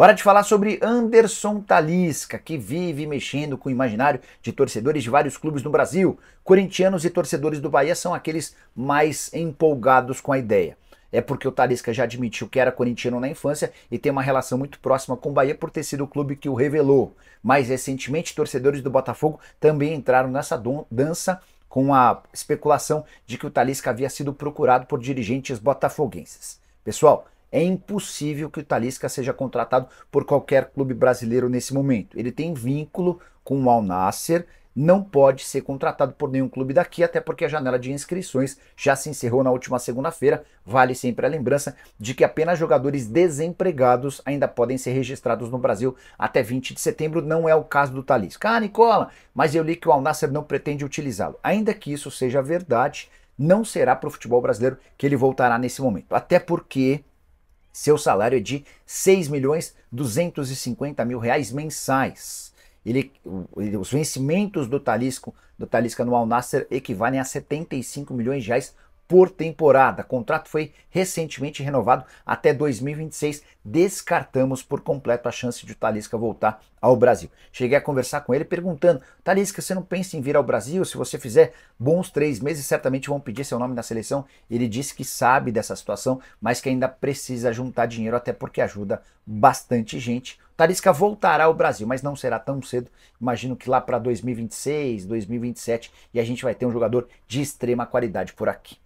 Hora de falar sobre Anderson Talisca, que vive mexendo com o imaginário de torcedores de vários clubes no Brasil. Corintianos e torcedores do Bahia são aqueles mais empolgados com a ideia. É porque o Talisca já admitiu que era corintiano na infância e tem uma relação muito próxima com o Bahia por ter sido o clube que o revelou. Mais recentemente, torcedores do Botafogo também entraram nessa dança com a especulação de que o Talisca havia sido procurado por dirigentes botafoguenses. Pessoal, é impossível que o Talisca seja contratado por qualquer clube brasileiro nesse momento. Ele tem vínculo com o Al Nasser, não pode ser contratado por nenhum clube daqui, até porque a janela de inscrições já se encerrou na última segunda-feira. Vale sempre a lembrança de que apenas jogadores desempregados ainda podem ser registrados no Brasil até 20 de setembro. Não é o caso do Talisca. Ah, Nicola, mas eu li que o Al Nasser não pretende utilizá-lo. Ainda que isso seja verdade, não será para o futebol brasileiro que ele voltará nesse momento. Até porque seu salário é de 6 milhões 250 mil reais mensais. Ele, os vencimentos do talisco do Talisca no Al Nasser equivalem a 75 milhões de reais por temporada. O contrato foi recentemente renovado até 2026. Descartamos por completo a chance de o Talisca voltar ao Brasil. Cheguei a conversar com ele perguntando: Talisca, você não pensa em vir ao Brasil? Se você fizer bons três meses, certamente vão pedir seu nome na seleção. Ele disse que sabe dessa situação, mas que ainda precisa juntar dinheiro, até porque ajuda bastante gente. Tarisca voltará ao Brasil, mas não será tão cedo. Imagino que lá para 2026, 2027, e a gente vai ter um jogador de extrema qualidade por aqui.